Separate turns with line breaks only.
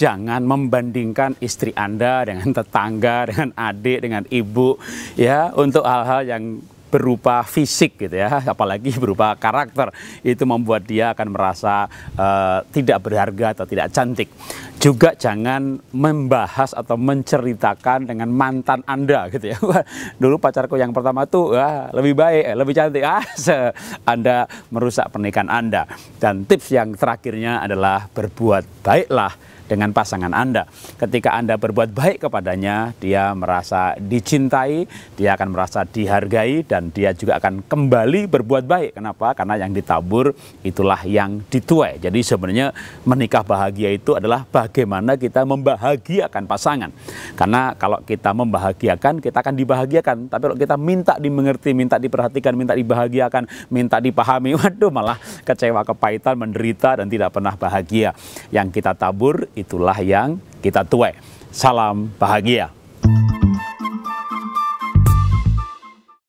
jangan membandingkan istri Anda dengan tetangga, dengan adik, dengan ibu ya untuk hal-hal yang berupa fisik gitu ya, apalagi berupa karakter itu membuat dia akan merasa uh, tidak berharga atau tidak cantik. Juga jangan membahas atau menceritakan dengan mantan anda gitu ya. dulu pacarku yang pertama tuh wah, lebih baik, eh, lebih cantik. Ah, anda merusak pernikahan anda. Dan tips yang terakhirnya adalah berbuat baiklah dengan pasangan Anda. Ketika Anda berbuat baik kepadanya, dia merasa dicintai, dia akan merasa dihargai, dan dia juga akan kembali berbuat baik. Kenapa? Karena yang ditabur itulah yang dituai. Jadi sebenarnya menikah bahagia itu adalah bagaimana kita membahagiakan pasangan. Karena kalau kita membahagiakan, kita akan dibahagiakan. Tapi kalau kita minta dimengerti, minta diperhatikan, minta dibahagiakan, minta dipahami, waduh malah kecewa, kepahitan, menderita, dan tidak pernah bahagia. Yang kita tabur itulah yang kita tuai. Salam bahagia.